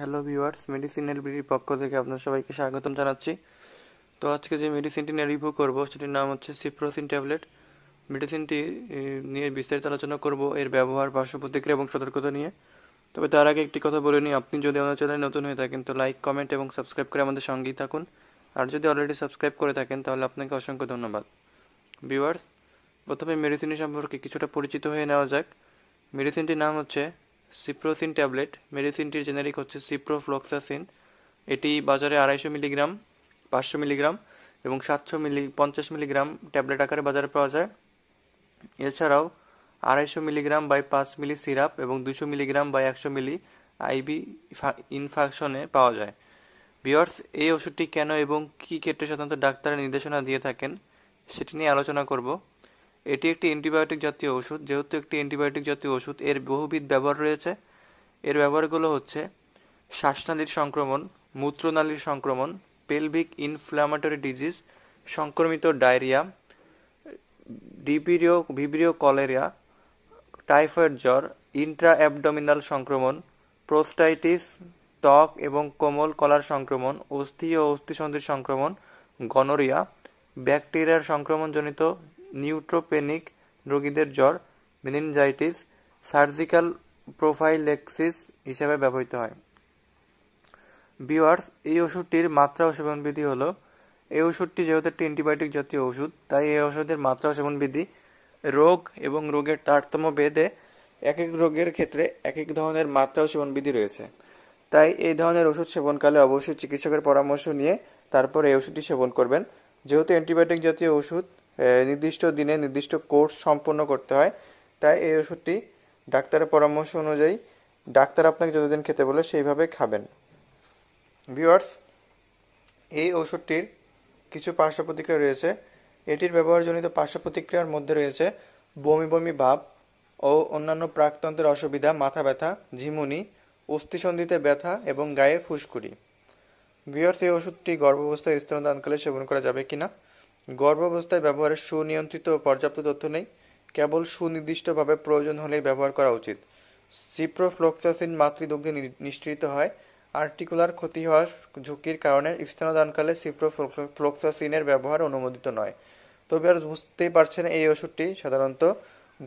hello viewers medicine এলবিডির পক্ষ থেকে আপনার সবাইকে স্বাগতম জানাচ্ছি তো আজকে যে মেডিসিনটি নিয়ে রিভিউ করবো সেটির নাম হচ্ছে সিপ্রোসিন ট্যাবলেট মেডিসিনটি নিয়ে বিস্তারিত আলোচনা করব এর ব্যবহার পার্শ্ব প্রতিক্রিয়া এবং সতর্কতা নিয়ে তবে তার আগে একটি কথা বলে নিই আপনি যদি আমাদের চ্যানেলে নতুন হয়ে থাকেন তো লাইক কমেন্ট এবং সাবস্ক্রাইব করে আমাদের সঙ্গেই থাকুন আর যদি অলরেডি সাবস্ক্রাইব করে থাকেন তাহলে আপনাকে অসংখ্য ধন্যবাদ ভিউয়ার্স প্রথমে মেডিসিন সম্পর্কে কিছুটা পরিচিত হয়ে নেওয়া যাক মেডিসিনটির নাম হচ্ছে সিপ্রোসিন ট্যাবলেট মেডিসিনটির জেনারিক হচ্ছে সিপ্রোফ্লক্সাসিন এটি বাজারে আড়াইশো মিলিগ্রাম পাঁচশো মিলিগ্রাম এবং সাতশো মিলি পঞ্চাশ মিলিগ্রাম ট্যাবলেট আকারে বাজারে পাওয়া যায় এছাড়াও আড়াইশো মিলিগ্রাম বাই পাঁচ মিলি সিরাপ এবং দুশো মিলিগ্রাম বাই একশো মিলি আইবি ইনফাকশনে পাওয়া যায় বিয়ার্স এই ওষুধটি কেন এবং কী ক্ষেত্রে সাধারণত ডাক্তারের নির্দেশনা দিয়ে থাকেন সেটি নিয়ে আলোচনা করবো এটি একটি অ্যান্টিবায়োটিক জাতীয় ওষুধ যেহেতু একটি অ্যান্টিবায়োটিক জাতীয় ওষুধ এর বহুবিধ ব্যবহার রয়েছে এর ব্যবহারগুলো হচ্ছে শ্বাসনালীর সংক্রমণ মূত্রনালীর সংক্রমণ পেলভিক ইনফ্ল্যামেটরি ডিজিজ সংক্রমিত ডায়রিয়া ডিপিরিও ভিব্রিও কলেরিয়া টাইফয়েড জ্বর ইন্ট্রা অ্যাবডোমিনাল সংক্রমণ প্রোস্টাইটিস ত্বক এবং কোমল কলার সংক্রমণ অস্থি ও অস্থিসন্ধির সংক্রমণ গনোরিয়া ব্যাকটেরিয়ার সংক্রমণজনিত নিউট্রোপেনিক রোগীদের জ্বর মেনিনজাইটিস সার্জিক্যাল প্রোফাইলেক্সিস হিসেবে ব্যবহৃত হয় বিওয়ার্স এই ওষুধটির মাত্রা ও সেবনবিধি হল এই ওষুধটি যেহেতু একটি অ্যান্টিবায়োটিক জাতীয় ওষুধ তাই এই ওষুধের মাত্রা ও সেবনবিধি রোগ এবং রোগের তারতম্য বেদে এক এক রোগের ক্ষেত্রে এক এক ধরনের মাত্রা ও সেবনবিধি রয়েছে তাই এই ধরনের ওষুধ সেবনকালে অবশ্যই চিকিৎসকের পরামর্শ নিয়ে তারপর এই ওষুধটি সেবন করবেন যেহেতু অ্যান্টিবায়োটিক জাতীয় ওষুধ নির্দিষ্ট দিনে নির্দিষ্ট কোর্স সম্পন্ন করতে হয় তাই এই ওষুধটি ডাক্তারের পরামর্শ অনুযায়ী ডাক্তার আপনাকে যতদিন খেতে বলে সেইভাবে খাবেন ভিওয়ার্স এই ওষুধটির কিছু পার্শ্ব প্রতিক্রিয়া রয়েছে এটির ব্যবহারজনিত পার্শ্ব প্রতিক্রিয়ার মধ্যে রয়েছে বমি বমি ভাব ও অন্যান্য প্রাকতন্ত্রের অসুবিধা মাথা ব্যথা ঝিমুনি অস্থিসন্ধিতে ব্যথা এবং গায়ে ফুসকুড়ি ভিওয়ার্স এই ওষুধটি গর্ভাবস্থায় স্তনদানকালে সেবন করা যাবে কিনা গর্ভাবস্থায় ব্যবহারের সুনিয়ন্ত্রিত পর্যাপ্ত তথ্য নেই কেবল সুনির্দিষ্টভাবে প্রয়োজন হলেই ব্যবহার করা উচিত সিপ্রোফ্লোক্সাসিন মাতৃদগ্ধে নিশ্চিত হয় আর্টিকুলার ক্ষতি হওয়ার ঝুঁকির কারণে স্তনদানকালে সিপ্রোফ্লোক্সাসিনের ব্যবহার অনুমোদিত নয় তবে আর বুঝতেই পারছেন এই ওষুধটি সাধারণত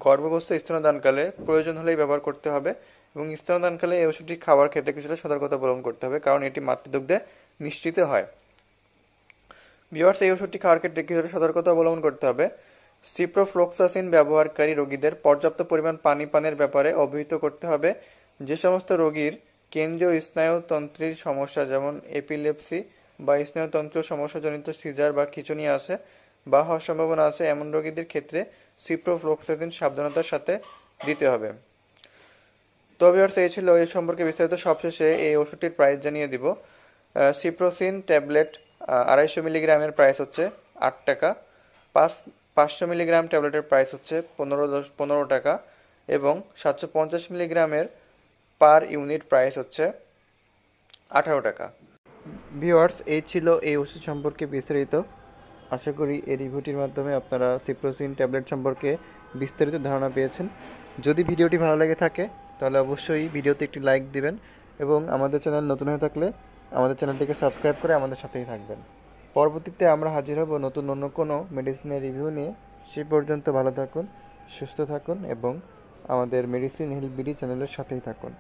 গর্ভবস্থ স্তনদানকালে প্রয়োজন হলেই ব্যবহার করতে হবে এবং স্তনদানকালে এই ওষুধটি খাবার ক্ষেত্রে কিছুটা সতর্কতা অবলম্বন করতে হবে কারণ এটি মাতৃদগ্ধে নিশ্চিত হয় বিওয়ার্স এই ওষুধটি খাওয়ার ক্ষেত্রে কিছু সতর্কতা অবলম্বন করতে হবে সিপ্রোফ্লোক্সাসিন ব্যবহারকারী রোগীদের পর্যাপ্ত পরিমাণ পানি পানের ব্যাপারে অবহিত করতে হবে যে সমস্ত রোগীর কেন্দ্রীয় স্নায়ুতন্ত্রের সমস্যা যেমন এপিলেপসি বা স্নায়ুতন্ত্র সমস্যাজনিত সিজার বা খিচুনি আছে বা হওয়ার সম্ভাবনা আছে এমন রোগীদের ক্ষেত্রে সিপ্রোফ্লোক্সাসিন সাবধানতার সাথে দিতে হবে তবে অর্থ এই ছিল এই সম্পর্কে বিস্তারিত সবশেষে এই ওষুধটির প্রাইস জানিয়ে দিব সিপ্রোসিন ট্যাবলেট আড়াইশো মিলিগ্রামের প্রাইস হচ্ছে আট টাকা পাঁচ পাঁচশো মিলিগ্রাম ট্যাবলেটের প্রাইস হচ্ছে পনেরো দশ পনেরো টাকা এবং সাতশো পঞ্চাশ মিলিগ্রামের পার ইউনিট প্রাইস হচ্ছে আঠারো টাকা ভিওয়ার্স এই ছিল এই ওষুধ সম্পর্কে বিস্তারিত আশা করি এই রিভিউটির মাধ্যমে আপনারা সিপ্রোসিন ট্যাবলেট সম্পর্কে বিস্তারিত ধারণা পেয়েছেন যদি ভিডিওটি ভালো লেগে থাকে তাহলে অবশ্যই ভিডিওতে একটি লাইক দিবেন এবং আমাদের চ্যানেল নতুন হয়ে থাকলে আমাদের চ্যানেলটিকে সাবস্ক্রাইব করে আমাদের সাথেই থাকবেন পরবর্তীতে আমরা হাজির হব নতুন অন্য কোনো মেডিসিনের রিভিউ নিয়ে সে পর্যন্ত ভালো থাকুন সুস্থ থাকুন এবং আমাদের মেডিসিন হিল বিডি চ্যানেলের সাথেই থাকুন